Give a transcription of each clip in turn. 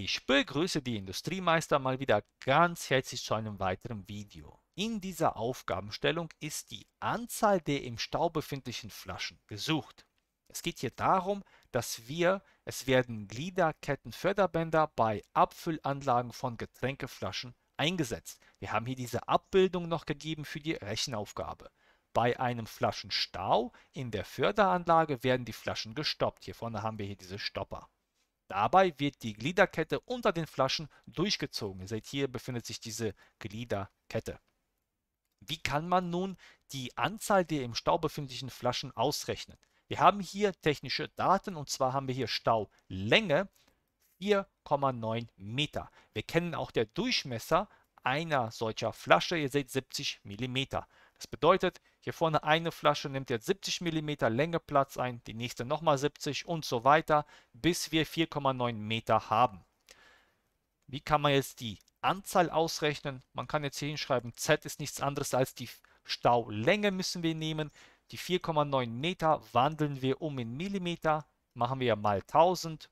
Ich begrüße die Industriemeister mal wieder ganz herzlich zu einem weiteren Video. In dieser Aufgabenstellung ist die Anzahl der im Stau befindlichen Flaschen gesucht. Es geht hier darum, dass wir, es werden Glieder, bei Abfüllanlagen von Getränkeflaschen eingesetzt. Wir haben hier diese Abbildung noch gegeben für die Rechenaufgabe. Bei einem Flaschenstau in der Förderanlage werden die Flaschen gestoppt. Hier vorne haben wir hier diese Stopper. Dabei wird die Gliederkette unter den Flaschen durchgezogen. Ihr seht, hier befindet sich diese Gliederkette. Wie kann man nun die Anzahl der im Stau befindlichen Flaschen ausrechnen? Wir haben hier technische Daten und zwar haben wir hier Staulänge 4,9 Meter. Wir kennen auch der Durchmesser einer solcher Flasche, ihr seht 70 Millimeter. Das bedeutet, hier vorne eine Flasche nimmt jetzt 70 mm Länge Platz ein, die nächste nochmal 70 und so weiter, bis wir 4,9 Meter haben. Wie kann man jetzt die Anzahl ausrechnen? Man kann jetzt hier hinschreiben, Z ist nichts anderes als die Staulänge müssen wir nehmen. Die 4,9 Meter wandeln wir um in Millimeter, machen wir mal 1000,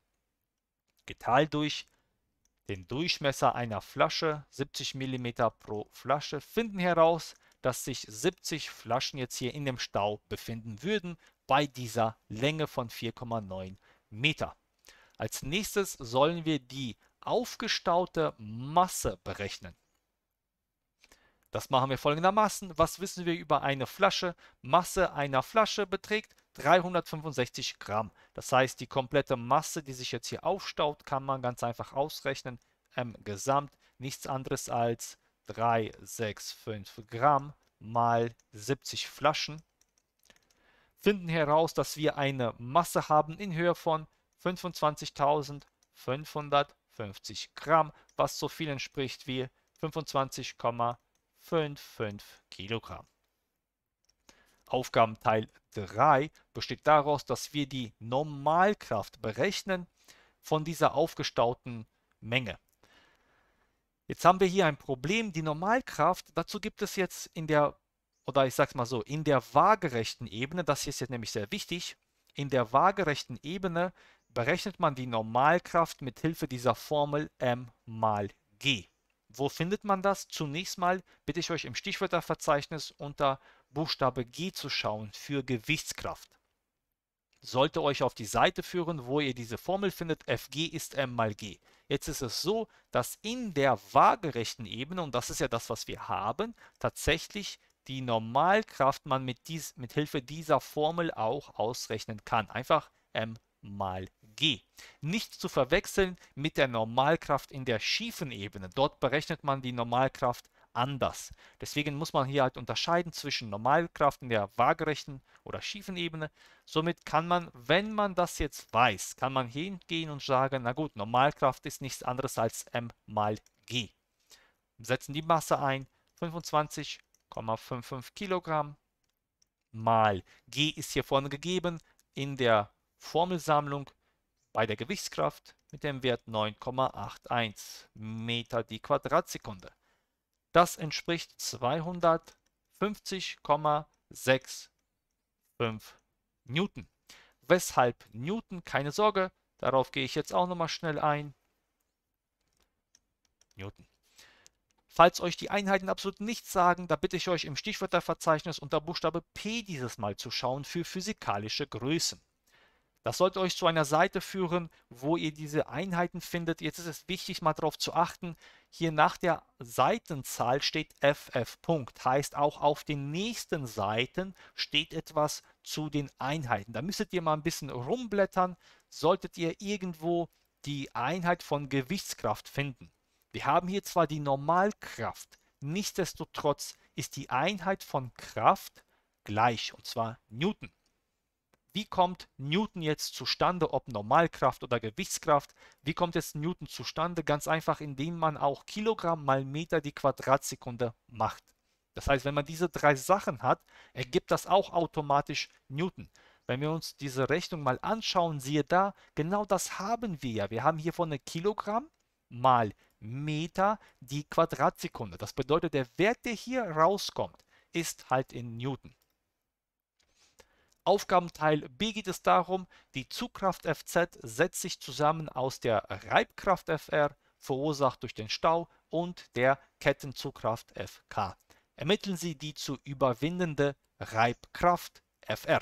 geteilt durch den Durchmesser einer Flasche, 70 mm pro Flasche, finden heraus, dass sich 70 Flaschen jetzt hier in dem Stau befinden würden bei dieser Länge von 4,9 Meter. Als nächstes sollen wir die aufgestaute Masse berechnen. Das machen wir folgendermaßen. Was wissen wir über eine Flasche? Masse einer Flasche beträgt 365 Gramm. Das heißt, die komplette Masse, die sich jetzt hier aufstaut, kann man ganz einfach ausrechnen. M ähm, gesamt, nichts anderes als 365 Gramm mal 70 Flaschen, finden heraus, dass wir eine Masse haben in Höhe von 25.550 Gramm, was so viel entspricht wie 25,55 Kilogramm. Aufgabenteil 3 besteht daraus, dass wir die Normalkraft berechnen von dieser aufgestauten Menge. Jetzt haben wir hier ein Problem, die Normalkraft, dazu gibt es jetzt in der, oder ich sag's mal so, in der waagerechten Ebene, das hier ist jetzt nämlich sehr wichtig, in der waagerechten Ebene berechnet man die Normalkraft mit Hilfe dieser Formel m mal g. Wo findet man das? Zunächst mal bitte ich euch im Stichwörterverzeichnis unter Buchstabe G zu schauen für Gewichtskraft. Sollte euch auf die Seite führen, wo ihr diese Formel findet, Fg ist m mal g. Jetzt ist es so, dass in der waagerechten Ebene, und das ist ja das, was wir haben, tatsächlich die Normalkraft man mit, dies, mit Hilfe dieser Formel auch ausrechnen kann. Einfach m mal g. Nicht zu verwechseln mit der Normalkraft in der schiefen Ebene. Dort berechnet man die Normalkraft anders. Deswegen muss man hier halt unterscheiden zwischen Normalkraft in der waagerechten oder schiefen Ebene. Somit kann man, wenn man das jetzt weiß, kann man hingehen und sagen, na gut, Normalkraft ist nichts anderes als m mal g. Setzen die Masse ein, 25,55 Kilogramm mal g ist hier vorne gegeben in der Formelsammlung bei der Gewichtskraft mit dem Wert 9,81 Meter die Quadratsekunde. Das entspricht 250,65 Newton. Weshalb Newton? Keine Sorge, darauf gehe ich jetzt auch nochmal schnell ein. Newton. Falls euch die Einheiten absolut nichts sagen, da bitte ich euch im Stichwörterverzeichnis unter Buchstabe P dieses Mal zu schauen für physikalische Größen. Das sollte euch zu einer Seite führen, wo ihr diese Einheiten findet. Jetzt ist es wichtig, mal darauf zu achten. Hier nach der Seitenzahl steht FF. Heißt auch auf den nächsten Seiten steht etwas zu den Einheiten. Da müsstet ihr mal ein bisschen rumblättern. Solltet ihr irgendwo die Einheit von Gewichtskraft finden. Wir haben hier zwar die Normalkraft, nichtsdestotrotz ist die Einheit von Kraft gleich, und zwar Newton wie kommt Newton jetzt zustande, ob Normalkraft oder Gewichtskraft, wie kommt jetzt Newton zustande? Ganz einfach, indem man auch Kilogramm mal Meter die Quadratsekunde macht. Das heißt, wenn man diese drei Sachen hat, ergibt das auch automatisch Newton. Wenn wir uns diese Rechnung mal anschauen, siehe da, genau das haben wir ja. Wir haben hier vorne Kilogramm mal Meter die Quadratsekunde. Das bedeutet, der Wert, der hier rauskommt, ist halt in Newton. Aufgabenteil B geht es darum, die Zugkraft Fz setzt sich zusammen aus der Reibkraft Fr, verursacht durch den Stau, und der Kettenzugkraft Fk. Ermitteln Sie die zu überwindende Reibkraft Fr.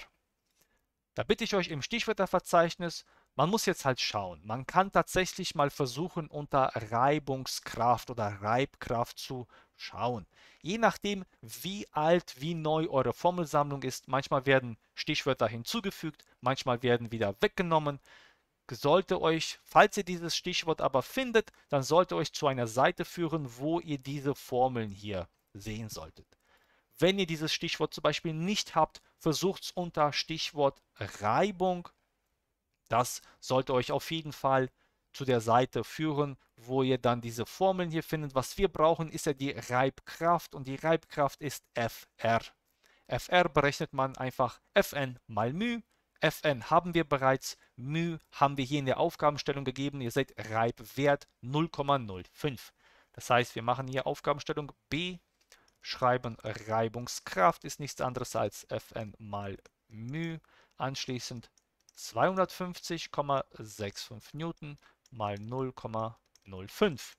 Da bitte ich euch im Stichwörterverzeichnis man muss jetzt halt schauen. Man kann tatsächlich mal versuchen, unter Reibungskraft oder Reibkraft zu schauen. Je nachdem, wie alt, wie neu eure Formelsammlung ist, manchmal werden Stichwörter hinzugefügt, manchmal werden wieder weggenommen. Sollte euch, falls ihr dieses Stichwort aber findet, dann sollte euch zu einer Seite führen, wo ihr diese Formeln hier sehen solltet. Wenn ihr dieses Stichwort zum Beispiel nicht habt, versucht es unter Stichwort Reibung das sollte euch auf jeden Fall zu der Seite führen, wo ihr dann diese Formeln hier findet. Was wir brauchen, ist ja die Reibkraft und die Reibkraft ist FR. FR berechnet man einfach Fn mal μ. Fn haben wir bereits, μ haben wir hier in der Aufgabenstellung gegeben. Ihr seht Reibwert 0,05. Das heißt, wir machen hier Aufgabenstellung B, schreiben Reibungskraft ist nichts anderes als Fn mal μ. Anschließend 250,65 Newton mal 0,05.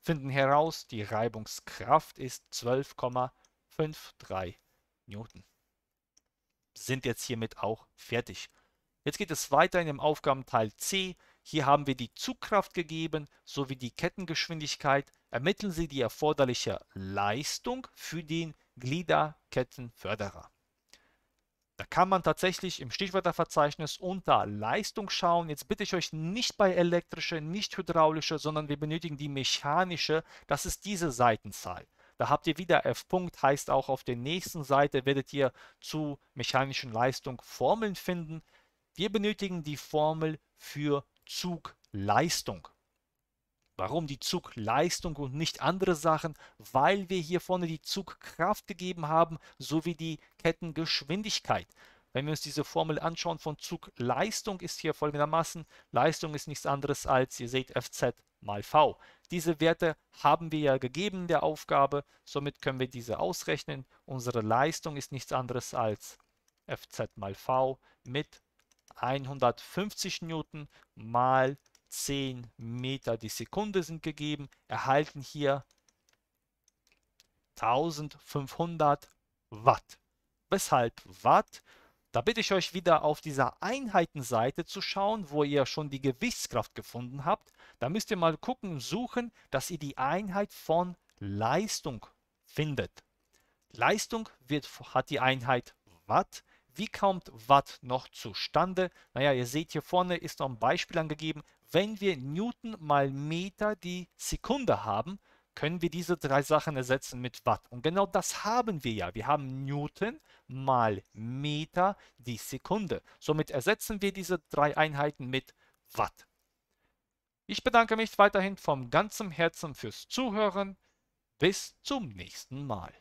Finden heraus, die Reibungskraft ist 12,53 Newton. Sind jetzt hiermit auch fertig. Jetzt geht es weiter in dem Aufgabenteil C. Hier haben wir die Zugkraft gegeben sowie die Kettengeschwindigkeit. Ermitteln Sie die erforderliche Leistung für den Gliederkettenförderer. Da kann man tatsächlich im Stichwörterverzeichnis unter Leistung schauen. Jetzt bitte ich euch nicht bei elektrische, nicht hydraulische, sondern wir benötigen die mechanische. Das ist diese Seitenzahl. Da habt ihr wieder F. -Punkt, heißt auch auf der nächsten Seite werdet ihr zu mechanischen Leistung Formeln finden. Wir benötigen die Formel für Zugleistung. Warum die Zugleistung und nicht andere Sachen? Weil wir hier vorne die Zugkraft gegeben haben, sowie die Kettengeschwindigkeit. Wenn wir uns diese Formel anschauen von Zugleistung, ist hier folgendermaßen, Leistung ist nichts anderes als, ihr seht, Fz mal V. Diese Werte haben wir ja gegeben der Aufgabe, somit können wir diese ausrechnen. Unsere Leistung ist nichts anderes als Fz mal V mit 150 Newton mal 10 Meter die Sekunde sind gegeben, erhalten hier 1500 Watt. Weshalb Watt? Da bitte ich euch wieder auf dieser Einheitenseite zu schauen, wo ihr schon die Gewichtskraft gefunden habt. Da müsst ihr mal gucken, suchen, dass ihr die Einheit von Leistung findet. Leistung wird, hat die Einheit Watt. Wie kommt Watt noch zustande? Naja, ihr seht hier vorne ist noch ein Beispiel angegeben. Wenn wir Newton mal Meter die Sekunde haben, können wir diese drei Sachen ersetzen mit Watt. Und genau das haben wir ja. Wir haben Newton mal Meter die Sekunde. Somit ersetzen wir diese drei Einheiten mit Watt. Ich bedanke mich weiterhin vom ganzem Herzen fürs Zuhören. Bis zum nächsten Mal.